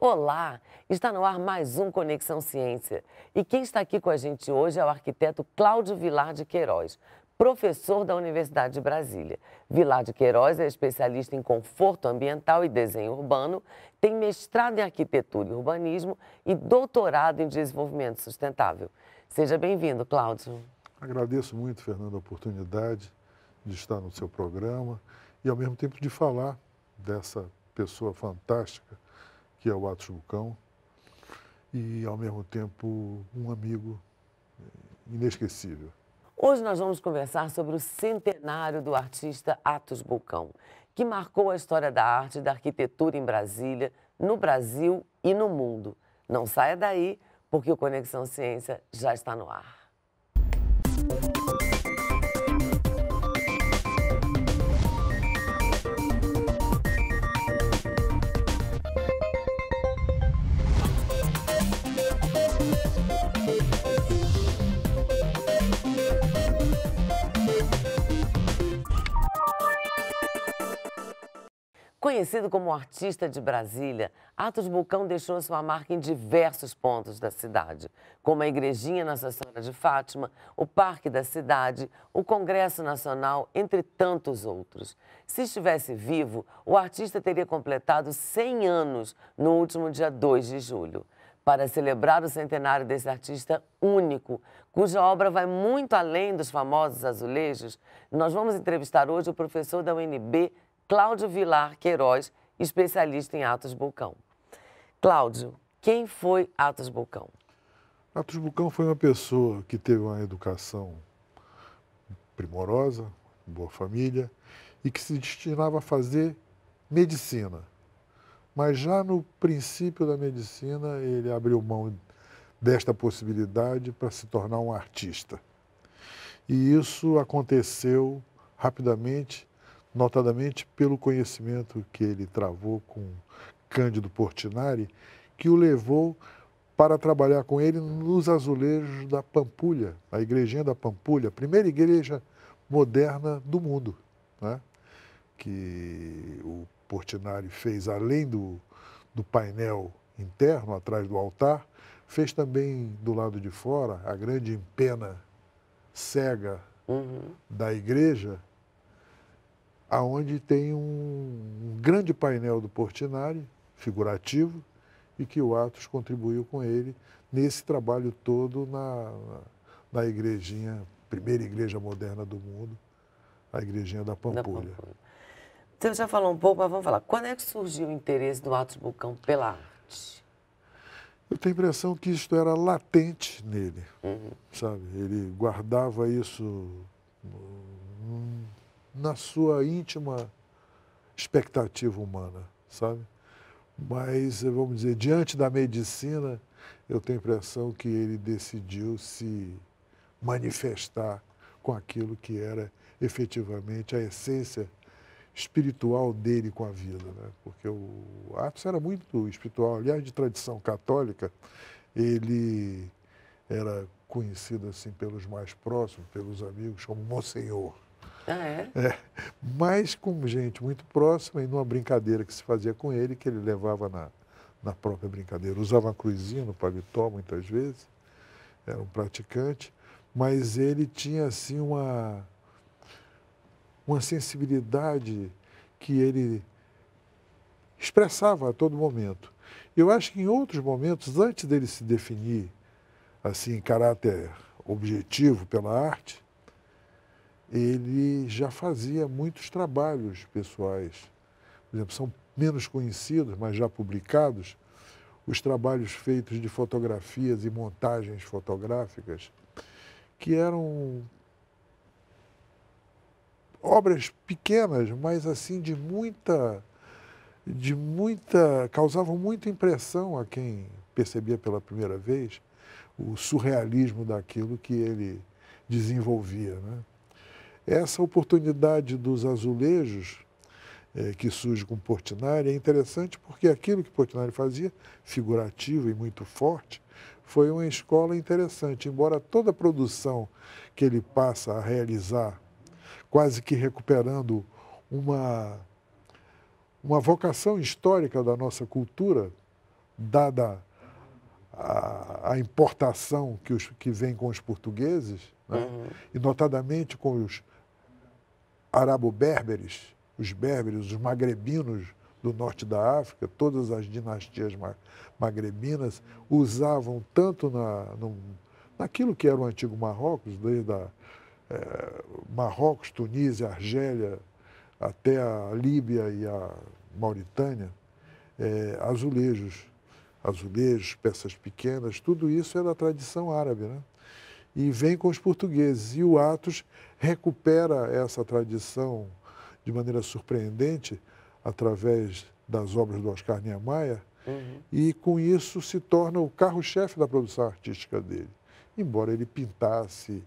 Olá! Está no ar mais um Conexão Ciência. E quem está aqui com a gente hoje é o arquiteto Cláudio Vilar de Queiroz, professor da Universidade de Brasília. Vilar de Queiroz é especialista em conforto ambiental e desenho urbano, tem mestrado em arquitetura e urbanismo e doutorado em desenvolvimento sustentável. Seja bem-vindo, Cláudio. Agradeço muito, Fernando, a oportunidade de estar no seu programa e, ao mesmo tempo, de falar dessa pessoa fantástica que é o Atos Bucão, e ao mesmo tempo um amigo eh, inesquecível. Hoje nós vamos conversar sobre o centenário do artista Atos Bucão, que marcou a história da arte e da arquitetura em Brasília, no Brasil e no mundo. Não saia daí, porque o Conexão Ciência já está no ar. Conhecido como artista de Brasília, Atos Bucão deixou sua marca em diversos pontos da cidade, como a Igrejinha Nossa Senhora de Fátima, o Parque da Cidade, o Congresso Nacional, entre tantos outros. Se estivesse vivo, o artista teria completado 100 anos no último dia 2 de julho. Para celebrar o centenário desse artista único, cuja obra vai muito além dos famosos azulejos, nós vamos entrevistar hoje o professor da UNB, Cláudio Vilar Queiroz, especialista em Atos Bocão. Cláudio, quem foi Atos Bocão? Atos Bocão foi uma pessoa que teve uma educação primorosa, boa família, e que se destinava a fazer medicina. Mas já no princípio da medicina, ele abriu mão desta possibilidade para se tornar um artista. E isso aconteceu rapidamente notadamente pelo conhecimento que ele travou com Cândido Portinari, que o levou para trabalhar com ele nos azulejos da Pampulha, a igrejinha da Pampulha, a primeira igreja moderna do mundo, né? que o Portinari fez além do, do painel interno, atrás do altar, fez também do lado de fora a grande empena cega uhum. da igreja, aonde tem um grande painel do Portinari, figurativo, e que o Atos contribuiu com ele nesse trabalho todo na, na, na igrejinha, primeira igreja moderna do mundo, a igrejinha da Pampulha. Você então, já falou um pouco, mas vamos falar. Quando é que surgiu o interesse do Atos Bucão pela arte? Eu tenho a impressão que isto era latente nele, uhum. sabe? Ele guardava isso na sua íntima expectativa humana, sabe? Mas, eh, vamos dizer, diante da medicina, eu tenho a impressão que ele decidiu se manifestar com aquilo que era efetivamente a essência espiritual dele com a vida, né? porque o Atos era muito espiritual, aliás, de tradição católica, ele era conhecido assim pelos mais próximos, pelos amigos, como Monsenhor. Ah, é? é? Mas com gente muito próxima e numa brincadeira que se fazia com ele, que ele levava na, na própria brincadeira. Usava uma cruzinha no paletó muitas vezes, era um praticante, mas ele tinha assim uma, uma sensibilidade que ele expressava a todo momento. Eu acho que em outros momentos, antes dele se definir assim em caráter objetivo pela arte, ele já fazia muitos trabalhos pessoais. Por exemplo, são menos conhecidos, mas já publicados, os trabalhos feitos de fotografias e montagens fotográficas, que eram obras pequenas, mas assim de muita de muita causavam muita impressão a quem percebia pela primeira vez o surrealismo daquilo que ele desenvolvia, né? Essa oportunidade dos azulejos é, que surge com Portinari é interessante porque aquilo que Portinari fazia, figurativo e muito forte, foi uma escola interessante. Embora toda a produção que ele passa a realizar, quase que recuperando uma, uma vocação histórica da nossa cultura, dada a, a importação que, os, que vem com os portugueses, né? uhum. e notadamente com os arabo-berberes, os berberes, os magrebinos do norte da África, todas as dinastias magrebinas usavam tanto na, no, naquilo que era o antigo Marrocos, desde a, é, Marrocos, Tunísia, Argélia, até a Líbia e a Mauritânia, é, azulejos, azulejos, peças pequenas, tudo isso era tradição árabe, né? e vem com os portugueses. E o Atos recupera essa tradição de maneira surpreendente através das obras do Oscar Niemeyer uhum. e com isso se torna o carro-chefe da produção artística dele. Embora ele pintasse,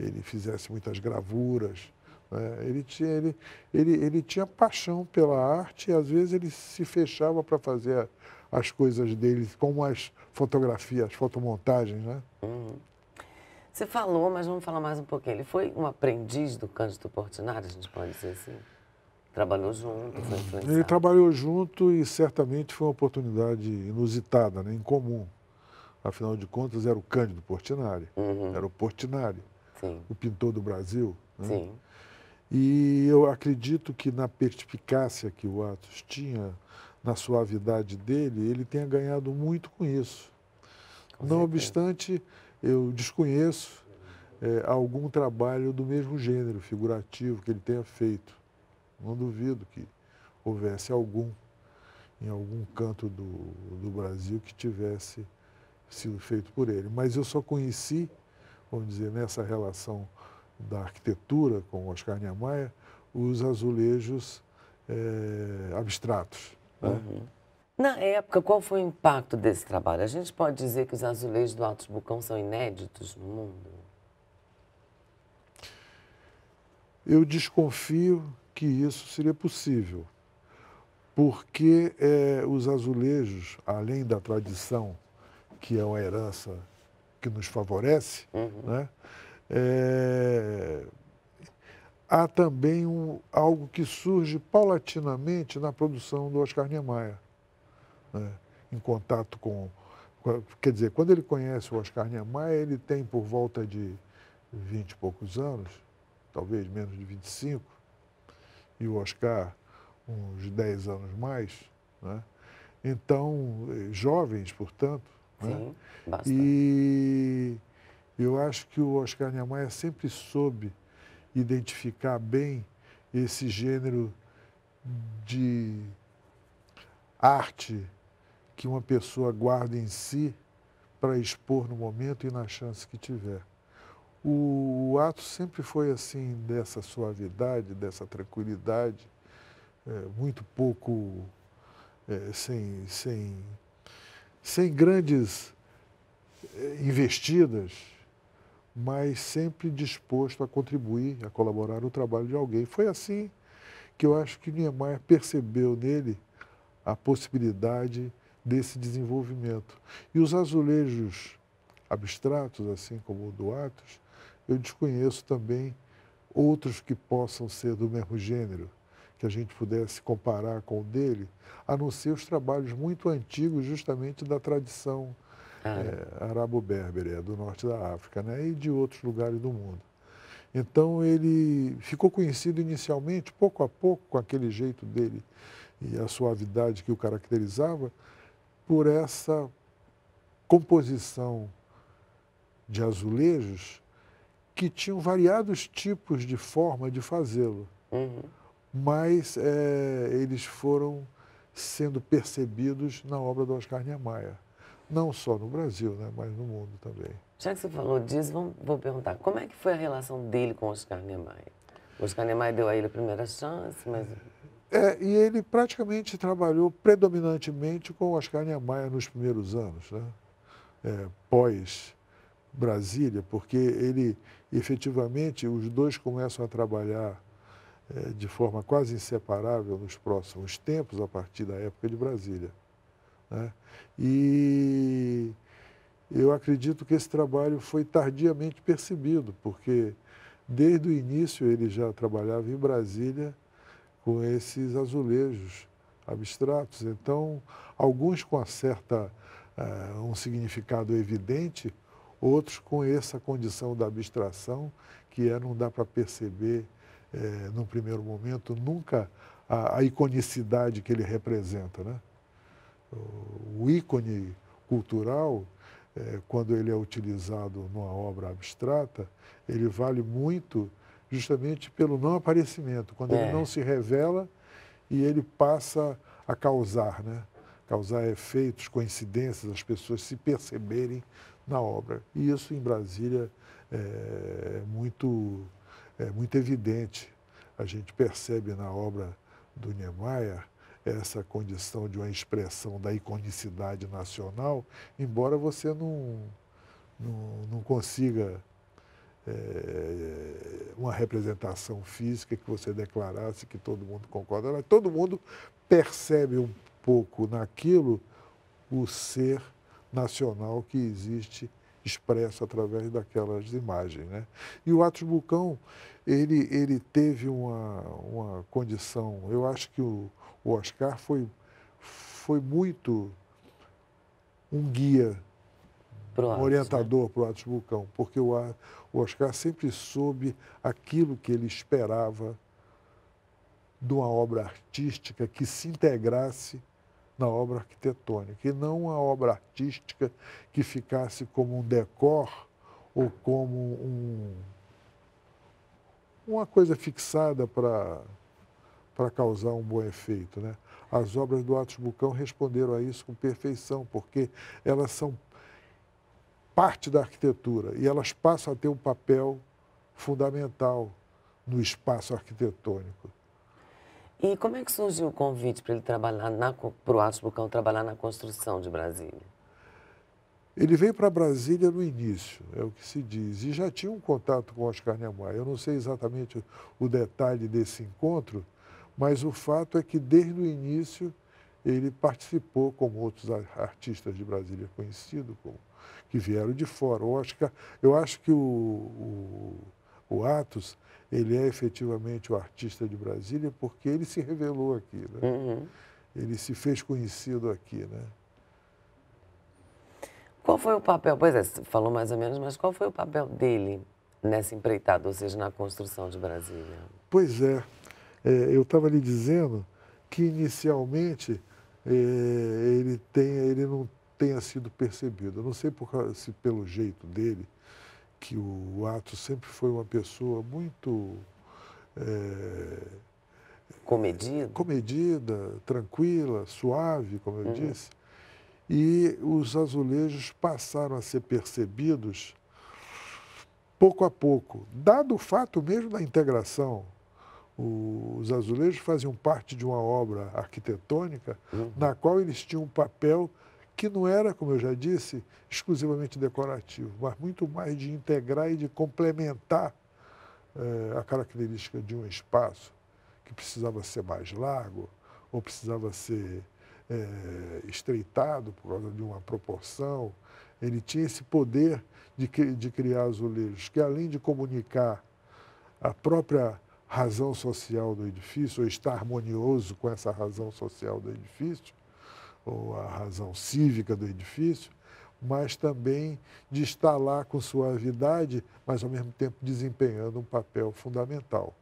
ele fizesse muitas gravuras, né? ele, tinha, ele, ele, ele tinha paixão pela arte e às vezes ele se fechava para fazer as coisas dele, como as fotografias, as fotomontagens, né? Uhum. Você falou, mas vamos falar mais um pouquinho. Ele foi um aprendiz do Cândido Portinari, a gente pode dizer assim? Trabalhou junto, foi influenciado? Ele trabalhou junto e certamente foi uma oportunidade inusitada, né? incomum. Afinal de contas, era o Cândido Portinari, uhum. era o Portinari, Sim. o pintor do Brasil. Né? Sim. E eu acredito que na perspicácia que o Atos tinha, na suavidade dele, ele tenha ganhado muito com isso. Com Não certeza. obstante, eu desconheço é, algum trabalho do mesmo gênero figurativo que ele tenha feito. Não duvido que houvesse algum em algum canto do, do Brasil que tivesse sido feito por ele. Mas eu só conheci, vamos dizer, nessa relação da arquitetura com Oscar Niemeyer, os azulejos é, abstratos. Né? Uhum. Na época, qual foi o impacto desse trabalho? A gente pode dizer que os azulejos do Alto Bucão são inéditos no mundo? Eu desconfio que isso seria possível, porque é, os azulejos, além da tradição, que é uma herança que nos favorece, uhum. né, é, há também um, algo que surge paulatinamente na produção do Oscar Niemeyer né, em contato com, Quer dizer, quando ele conhece o Oscar Niemeyer, ele tem por volta de 20 e poucos anos, talvez menos de 25, e o Oscar uns 10 anos mais. Né? Então, eh, jovens, portanto. Né. Sim, né? E eu acho que o Oscar Niemeyer sempre soube identificar bem esse gênero de arte que uma pessoa guarda em si para expor no momento e na chance que tiver. O, o ato sempre foi assim, dessa suavidade, dessa tranquilidade, é, muito pouco, é, sem, sem, sem grandes é, investidas, mas sempre disposto a contribuir, a colaborar no trabalho de alguém. Foi assim que eu acho que Niemeyer percebeu nele a possibilidade desse desenvolvimento. E os azulejos abstratos, assim como o do Atos, eu desconheço também outros que possam ser do mesmo gênero, que a gente pudesse comparar com o dele, a não ser os trabalhos muito antigos, justamente da tradição ah, é, eh, arabo-berber, é, do norte da África, né, e de outros lugares do mundo. Então ele ficou conhecido inicialmente, pouco a pouco, com aquele jeito dele e a suavidade que o caracterizava, por essa composição de azulejos que tinham variados tipos de forma de fazê-lo, uhum. mas é, eles foram sendo percebidos na obra do Oscar Niemeyer, não só no Brasil, né, mas no mundo também. Já que você falou disso, vamos, vou perguntar, como é que foi a relação dele com Oscar Niemeyer? Oscar Niemeyer deu a ele a primeira chance, mas... É. É, e ele praticamente trabalhou predominantemente com Oscar Niemeyer nos primeiros anos, né? é, pós Brasília, porque ele efetivamente, os dois começam a trabalhar é, de forma quase inseparável nos próximos tempos, a partir da época de Brasília. Né? E eu acredito que esse trabalho foi tardiamente percebido, porque desde o início ele já trabalhava em Brasília com esses azulejos abstratos. Então, alguns com a certa, uh, um significado evidente, outros com essa condição da abstração, que é não dá para perceber eh, no primeiro momento nunca a, a, iconicidade que ele representa. Né? O, ícone cultural, eh, quando ele é utilizado numa obra abstrata, ele vale muito justamente pelo não aparecimento, quando é. ele não se revela e ele passa a causar, né? causar efeitos, coincidências, as pessoas se perceberem na obra. E isso em Brasília é muito, é muito evidente. A gente percebe na obra do Niemeyer essa condição de uma expressão da iconicidade nacional, embora você não, não, não consiga eh, uma representação física que você declarasse que todo mundo concorda. Todo mundo percebe um pouco naquilo o ser nacional que existe expresso através daquelas imagens. Né? E o Atos Bucão, ele, ele teve uma, uma condição, eu acho que o, o Oscar foi, foi muito um guia pro Atos, um orientador né? para o Atos Bucão, porque o Oscar sempre soube aquilo que ele esperava de uma obra artística que se integrasse na obra arquitetônica e não uma obra artística que ficasse como um decor ou como um, uma coisa fixada para causar um bom efeito. Né? As obras do Atos Bucão responderam a isso com perfeição, porque elas são parte da arquitetura e elas passam a ter um papel fundamental no espaço arquitetônico. E como é que surgiu o convite para ele trabalhar para o Atos Bucão trabalhar na construção de Brasília? Ele veio para Brasília no início, é o que se diz, e já tinha um contato com Oscar Niemeyer. Eu não sei exatamente o detalhe desse encontro, mas o fato é que desde o início ele participou, como outros artistas de Brasília conhecidos, como que vieram de fora. Eu acho que, eu acho que o, o, o Atos ele é efetivamente o artista de Brasília porque ele se revelou aqui, né? Uhum. ele se fez conhecido aqui. Né? Qual foi o papel, pois é, você falou mais ou menos, mas qual foi o papel dele nessa empreitada, ou seja, na construção de Brasília? Pois é, é eu estava lhe dizendo que inicialmente é, ele, tem, ele não tenha sido percebido. Eu não sei por, se pelo jeito dele, que o Atos sempre foi uma pessoa muito. É, comedida? Comedida, tranquila, suave, como eu uhum. disse. E os azulejos passaram a ser percebidos pouco a pouco, dado o fato mesmo da integração. os azulejos faziam parte de uma obra arquitetônica uhum. na qual eles tinham um papel que não era, como eu já disse, exclusivamente decorativo, mas muito mais de integrar e de complementar eh, a característica de um espaço que precisava ser mais largo ou precisava ser eh, estreitado por causa de uma proporção. Ele tinha esse poder de, de criar azulejos que, além de comunicar a própria razão social do edifício, ou estar harmonioso com essa razão social do edifício, ou a razão cívica do edifício, mas também de estar lá com suavidade, mas ao mesmo tempo desempenhando um papel fundamental.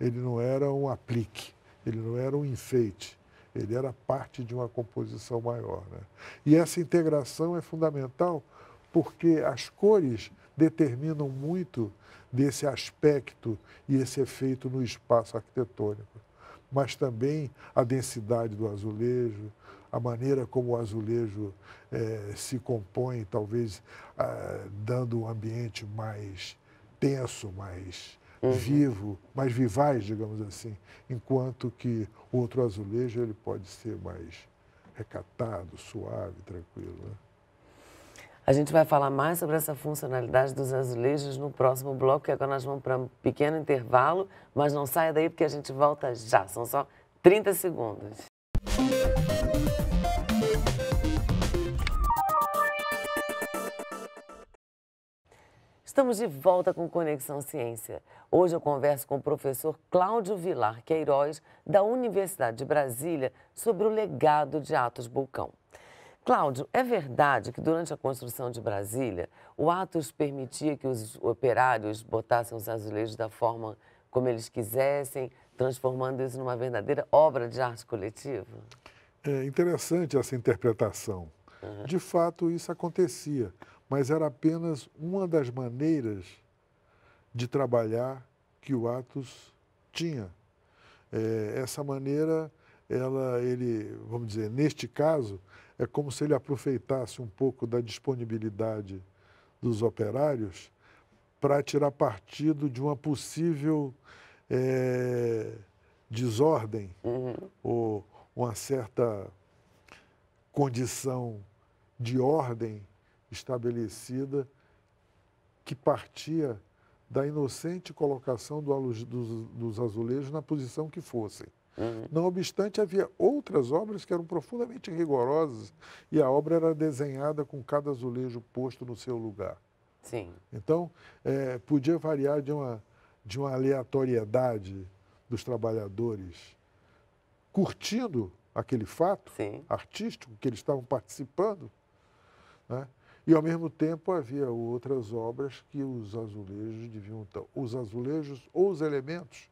Ele não era um aplique, ele não era um enfeite, ele era parte de uma composição maior. Né? E essa integração é fundamental porque as cores determinam muito desse aspecto e esse efeito no espaço arquitetônico, mas também a densidade do azulejo, a maneira como o azulejo é, se compõe, talvez ah, dando um ambiente mais tenso, mais uhum. vivo, mais vivaz, digamos assim, enquanto que o outro azulejo ele pode ser mais recatado, suave, tranquilo. Né? A gente vai falar mais sobre essa funcionalidade dos azulejos no próximo bloco, que é agora nós vamos para um pequeno intervalo, mas não saia daí porque a gente volta já. São só 30 segundos. Estamos de volta com Conexão Ciência. Hoje eu converso com o professor Cláudio Vilar Queiroz, é da Universidade de Brasília, sobre o legado de Atos Bulcão. Cláudio, é verdade que durante a construção de Brasília, o Atos permitia que os operários botassem os azulejos da forma como eles quisessem, transformando isso numa verdadeira obra de arte coletiva? É interessante essa interpretação. De fato, isso acontecia, mas era apenas uma das maneiras de trabalhar que o Atos tinha. É, essa maneira, ela, ele, vamos dizer, neste caso, é como se ele aproveitasse um pouco da disponibilidade dos operários para tirar partido de uma possível é, desordem uhum. ou uma certa condição de ordem estabelecida que partia da inocente colocação do dos, dos, azulejos na posição que fossem. Uhum. Não obstante, havia outras obras que eram profundamente rigorosas e a obra era desenhada com cada azulejo posto no seu lugar. Sim. Então, é, podia variar de uma, de uma aleatoriedade dos trabalhadores curtindo aquele fato Sim. artístico que eles estavam participando, né? E, ao mesmo tempo, havia outras obras que os azulejos deviam estar. Os azulejos ou os elementos.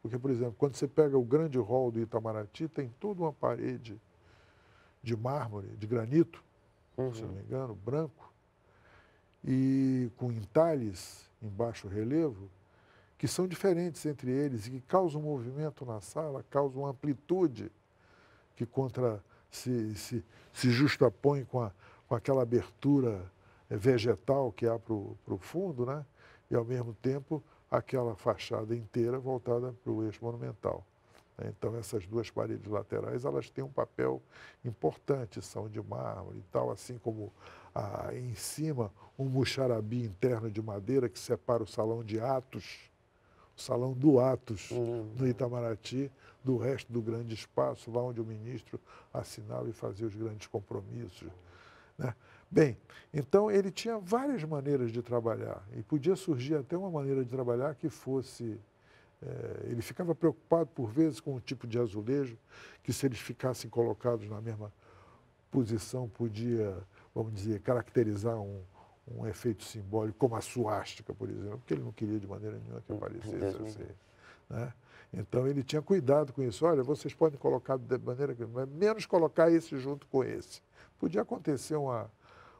Porque, por exemplo, quando você pega o grande hall do Itamaraty, tem toda uma parede de mármore, de granito, uhum. se não me engano, branco, e com entalhes em baixo relevo, que são diferentes entre eles e que causam um movimento na sala, causam uma amplitude que contra se, se, se justapõe com a com aquela abertura eh, vegetal que há para o fundo, né? e ao mesmo tempo aquela fachada inteira voltada para o eixo monumental. Né? Então essas duas paredes laterais elas têm um papel importante, são de mármore e tal, assim como ah, em cima um muxarabi interno de madeira que separa o salão de atos, o salão do atos uhum. no Itamaraty, do resto do grande espaço lá onde o ministro assinava e fazia os grandes compromissos né? Bem, então ele tinha várias maneiras de trabalhar e podia surgir até uma maneira de trabalhar que fosse. É, ele ficava preocupado por vezes com o tipo de azulejo, que se eles ficassem colocados na mesma posição podia, vamos dizer, caracterizar um, um efeito simbólico, como a suástica, por exemplo, porque ele não queria de maneira nenhuma que hum, aparecesse assim. Né? Então ele tinha cuidado com isso. Olha, vocês podem colocar de maneira que. menos colocar esse junto com esse. Podia acontecer uma,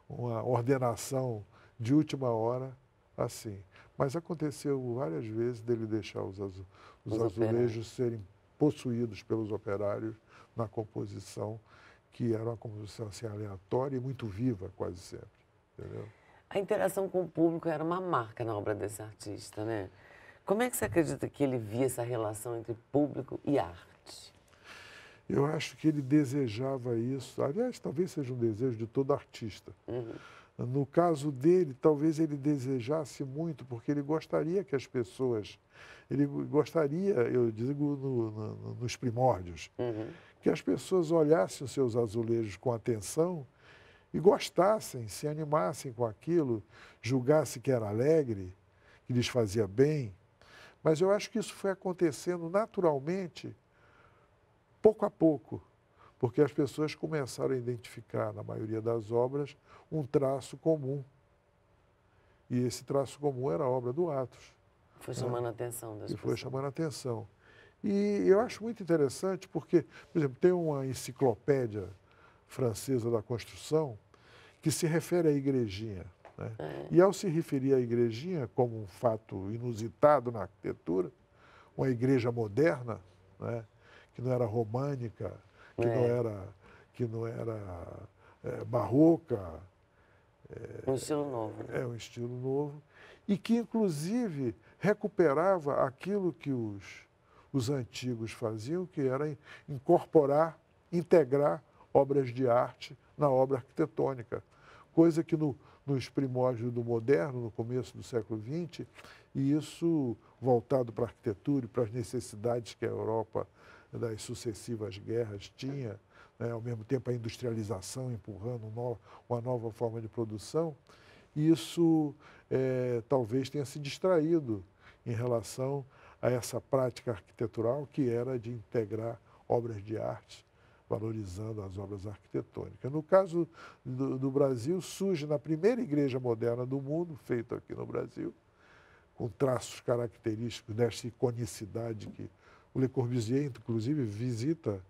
uma ordenação de última hora assim. Mas aconteceu várias vezes dele deixar os, azu, os, os azulejos operários. serem possuídos pelos operários na composição, que era uma composição assim, aleatória e muito viva quase sempre. Entendeu? A interação com o público era uma marca na obra desse artista, né? Como é que você acredita que ele via essa relação entre público e arte? Eu acho que ele desejava isso. Aliás, talvez seja um desejo de todo artista. Uhum. No caso dele, talvez ele desejasse muito, porque ele gostaria que as pessoas. Ele gostaria, eu digo no, no, nos primórdios, uhum. que as pessoas olhassem os seus azulejos com atenção e gostassem, se animassem com aquilo, julgassem que era alegre, que lhes fazia bem. Mas eu acho que isso foi acontecendo naturalmente pouco a pouco, porque as pessoas começaram a identificar, na maioria das obras, um traço comum. E esse traço comum era a obra do Atos. Foi né? chamando né? a atenção das e pessoas. Foi chamando a atenção. E eu acho muito interessante porque, por exemplo, tem uma enciclopédia francesa da construção que se refere à igrejinha. Né? É. E ao se referir à igrejinha como um fato inusitado na arquitetura, uma igreja moderna, né? que não era românica, que é. não era, que não era é, barroca. É, um estilo novo. Né? É um estilo novo. E que, inclusive, recuperava aquilo que os, os antigos faziam, que era incorporar, integrar obras de arte na obra arquitetônica. Coisa que no, nos primórdios do moderno, no começo do século XX, e isso voltado para a arquitetura e para as necessidades que a Europa das sucessivas guerras tinha, né, ao mesmo tempo a industrialização empurrando uma nova forma de produção, isso é, talvez tenha se distraído em relação a essa prática arquitetural que era de integrar obras de arte, valorizando as obras arquitetônicas. No caso do, do Brasil, surge na primeira igreja moderna do mundo, feita aqui no Brasil, com traços característicos dessa iconicidade que o Le Corbusier, inclusive, visita,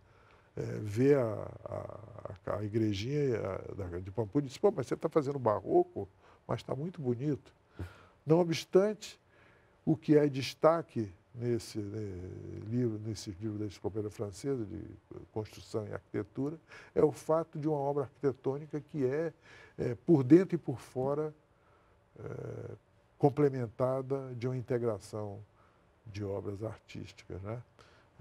é, vê a, a, a igrejinha é, de Pampulha e diz, pô, mas você está fazendo barroco, mas está muito bonito. Não obstante, o que é destaque nesse né, livro, nesse livro da Enciclopédia Francesa de Construção e Arquitetura, é o fato de uma obra arquitetônica que é, é por dentro e por fora, é, complementada de uma integração de obras artísticas, né?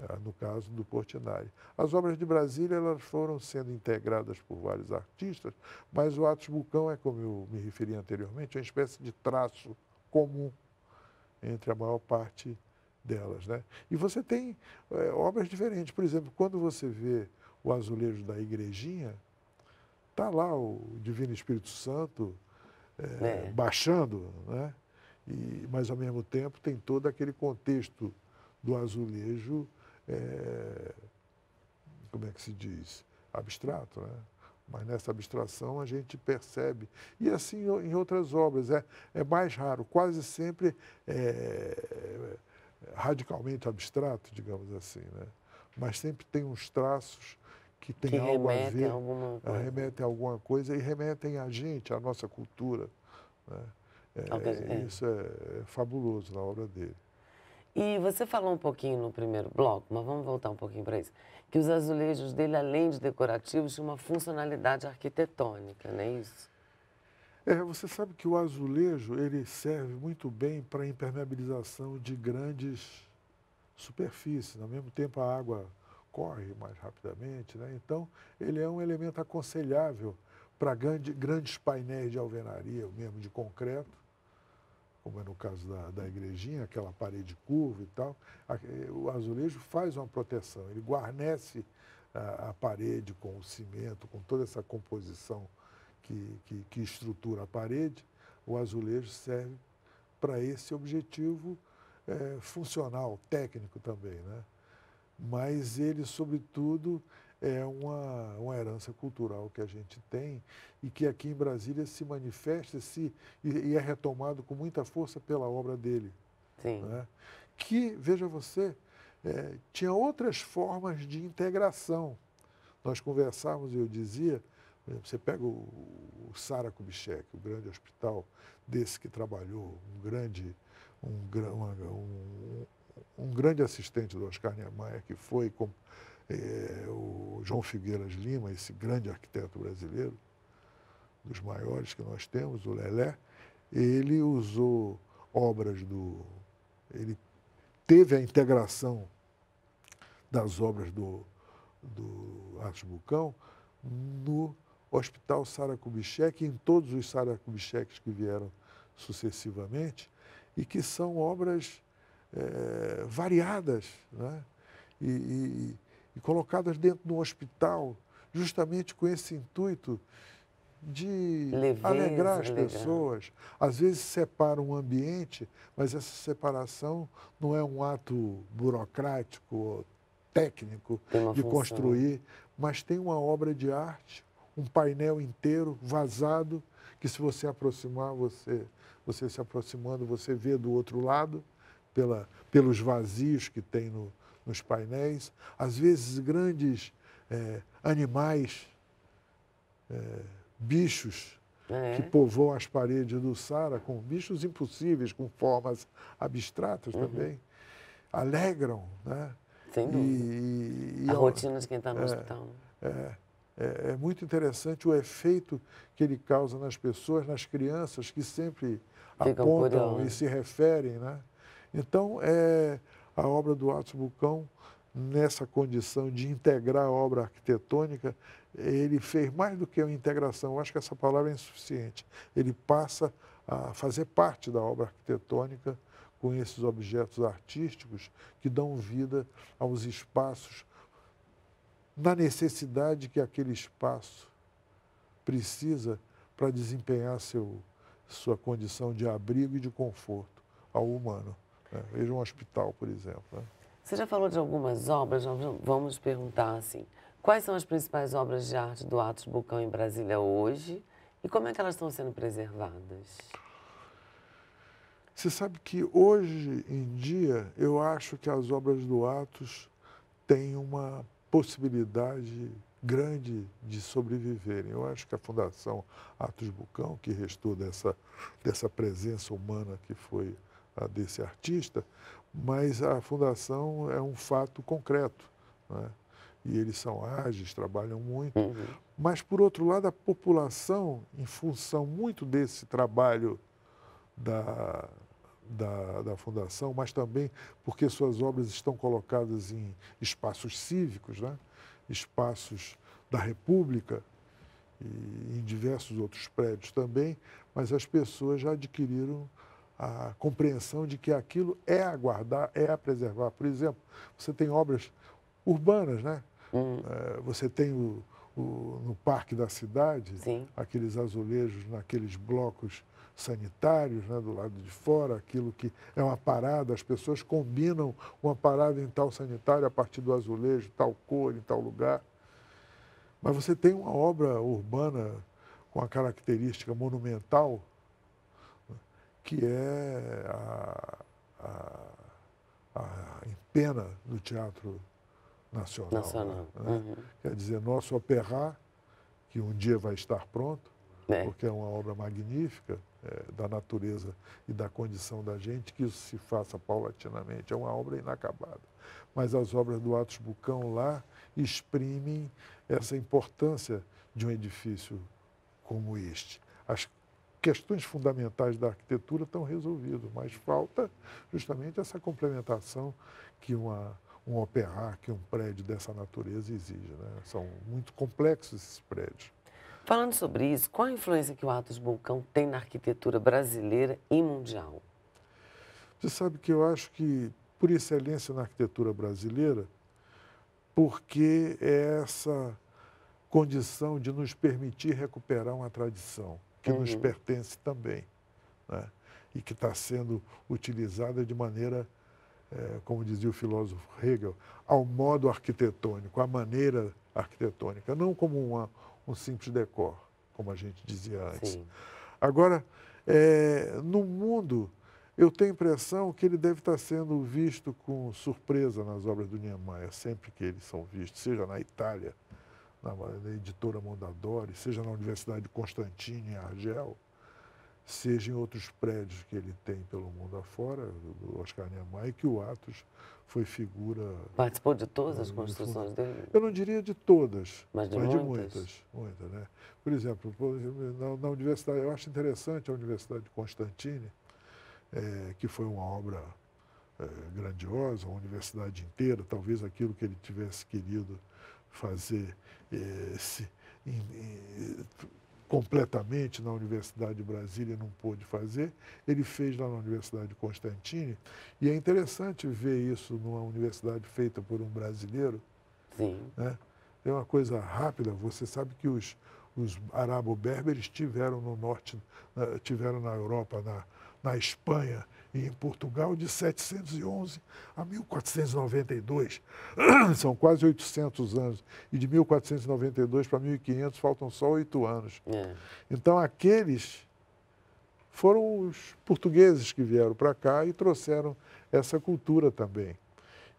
É, no caso do Portinari. As obras de Brasília elas foram sendo integradas por vários artistas, mas o Atos Bucão é, como eu me referi anteriormente, é uma espécie de traço comum entre a maior parte delas. Né? E você tem é, obras diferentes. Por exemplo, quando você vê o azulejo da igrejinha, está lá o Divino Espírito Santo é, é. baixando, né? E, mas, ao mesmo tempo, tem todo aquele contexto do azulejo, é, como é que se diz? Abstrato, né? Mas nessa abstração a gente percebe. E assim em outras obras, é, é mais raro, quase sempre é, radicalmente abstrato, digamos assim, né? Mas sempre tem uns traços que tem que algo a ver, a alguma é, coisa. remetem a alguma coisa e remetem a gente, à nossa cultura. Né? É, é, é, isso é, é fabuloso na obra dele. E você falou um pouquinho no primeiro bloco, mas vamos voltar um pouquinho para isso, que os azulejos dele, além de decorativos, tinham uma funcionalidade arquitetônica, não é isso? É, você sabe que o azulejo ele serve muito bem para impermeabilização de grandes superfícies. Ao mesmo tempo, a água corre mais rapidamente, né? Então, ele é um elemento aconselhável para grande, grandes painéis de alvenaria, mesmo de concreto, como é no caso da, da igrejinha, aquela parede curva e tal, a, o azulejo faz uma proteção, ele guarnece a, a, parede com o cimento, com toda essa composição que, que, que estrutura a parede. O azulejo serve para esse objetivo é, funcional, técnico também, né? mas ele, sobretudo, é uma, uma herança cultural que a gente tem e que aqui em Brasília se manifesta se, e, e é retomado com muita força pela obra dele. Sim. Né? Que, veja você, é, tinha outras formas de integração. Nós conversávamos e eu dizia, você pega o, o Sara Kubitschek, o grande hospital desse que trabalhou, um grande, um, uma, um, um grande assistente do Oscar Niemeyer, que foi com, é, o João Figueiras Lima, esse grande arquiteto brasileiro, dos maiores que nós temos, o Lelé, ele usou obras do. Ele teve a integração das obras do, do Artes Bucão no Hospital Sara Kubitschek e em todos os Sara Kubitscheks que vieram sucessivamente, e que são obras eh, é, variadas né? e, e, e colocadas dentro do hospital, justamente com esse intuito de Leveza, alegrar as pessoas. Às vezes separam um ambiente, mas essa separação não é um ato burocrático ou técnico de função. construir, mas tem uma obra de arte, um painel inteiro vazado que se você aproximar, você você se aproximando, você vê do outro lado pela, pelos vazios que tem no, nos painéis, às vezes grandes é, animais, é, bichos é. que povoam as paredes do Sara, com bichos impossíveis, com formas abstratas uhum. também, alegram, né? Sem dúvida. E, e, a é rotina de quem está no é, hospital. Né? É, é, é, muito interessante o efeito que ele causa nas pessoas, nas crianças que sempre Ficam apontam e se referem, né? Então, é, a obra do Atos Bucão, nessa condição de integrar a obra arquitetônica, ele fez mais do que uma integração, eu acho que essa palavra é insuficiente. Ele passa a fazer parte da obra arquitetônica com esses objetos artísticos que dão vida aos espaços, na necessidade que aquele espaço precisa para desempenhar seu, sua condição de abrigo e de conforto ao humano. Né? Veja um hospital, por exemplo. Né? Você já falou de algumas obras, vamos perguntar assim, quais são as principais obras de arte do Atos Bucão em Brasília hoje e como é que elas estão sendo preservadas? Você sabe que hoje em dia eu acho que as obras do Atos têm uma possibilidade grande de sobreviverem. Eu acho que a Fundação Atos Bucão, que restou dessa, dessa presença humana que foi a desse artista, mas a fundação é um fato concreto. Né? E eles são ágeis, trabalham muito. Uhum. Mas, por outro lado, a população, em função muito desse trabalho da, da, da, fundação, mas também porque suas obras estão colocadas em espaços cívicos, né? espaços da República e em diversos outros prédios também, mas as pessoas já adquiriram a compreensão de que aquilo é a guardar, é a preservar. Por exemplo, você tem obras urbanas, né? Hum. É, você tem o, o, no parque da cidade, Sim. aqueles azulejos naqueles blocos sanitários né, do lado de fora, aquilo que é uma parada, as pessoas combinam uma parada em tal sanitário a partir do azulejo, tal cor, em tal lugar. Mas você tem uma obra urbana com a característica monumental que é a, a, a empena do teatro nacional. nacional. Né? né? Uhum. Quer dizer, nosso operar, que um dia vai estar pronto, é. porque é uma obra magnífica é, da natureza e da condição da gente, que isso se faça paulatinamente, é uma obra inacabada. Mas as obras do Atos Bucão lá exprimem essa importância de um edifício como este questões fundamentais da arquitetura estão resolvidas, mas falta justamente essa complementação que uma, um operário, que um prédio dessa natureza exige. Né? São muito complexos esses prédios. Falando sobre isso, qual a influência que o Atos Bulcão tem na arquitetura brasileira e mundial? Você sabe que eu acho que, por excelência na arquitetura brasileira, porque é essa condição de nos permitir recuperar uma tradição que uhum. nos pertence também. Né? E que está sendo utilizada de maneira, é, como dizia o filósofo Hegel, ao modo arquitetônico, à maneira arquitetônica, não como uma, um simples decor, como a gente dizia antes. Sim. Agora, é, no mundo, eu tenho a impressão que ele deve estar tá sendo visto com surpresa nas obras do Niemeyer, sempre que eles são vistos, seja na Itália, na, editora Mondadori, seja na Universidade de Constantino, em Argel, seja em outros prédios que ele tem pelo mundo afora, do Oscar Niemeyer, que o Atos foi figura... Participou de todas as construções dele? Eu não diria de todas, mas de, mas muitas. de muitas. muitas né? Por exemplo, na, na, universidade, eu acho interessante a Universidade de Constantine, é, que foi uma obra é, grandiosa, uma universidade inteira, talvez aquilo que ele tivesse querido fazer esse, eh, em, completamente na Universidade de Brasília, não pôde fazer, ele fez lá na Universidade de Constantine, e é interessante ver isso numa universidade feita por um brasileiro. Sim. Né? É uma coisa rápida, você sabe que os, os arabo-berberes tiveram no norte, tiveram na Europa, na, na Espanha, e em Portugal de 711 a 1492. São quase 800 anos. E de 1492 para 1500 faltam só oito anos. É. Então, aqueles foram os portugueses que vieram para cá e trouxeram essa cultura também.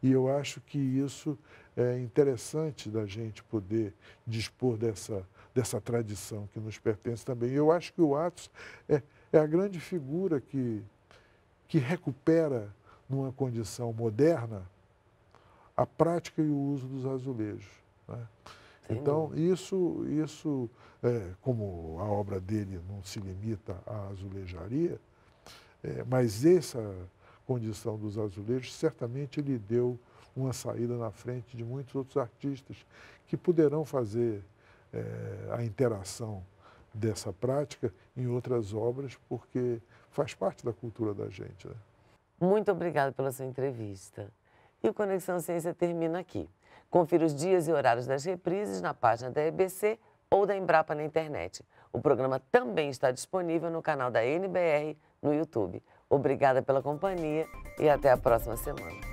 E eu acho que isso é interessante da gente poder dispor dessa, dessa tradição que nos pertence também. eu acho que o Atos é, é a grande figura que que recupera, numa condição moderna, a prática e o uso dos azulejos. Né? Então, isso, isso é, como a obra dele não se limita à azulejaria, é, mas essa condição dos azulejos certamente lhe deu uma saída na frente de muitos outros artistas que poderão fazer é, a interação dessa prática em outras obras, porque faz parte da cultura da gente. Né? Muito obrigada pela sua entrevista. E o Conexão Ciência termina aqui. Confira os dias e horários das reprises na página da EBC ou da Embrapa na internet. O programa também está disponível no canal da NBR no YouTube. Obrigada pela companhia e até a próxima semana.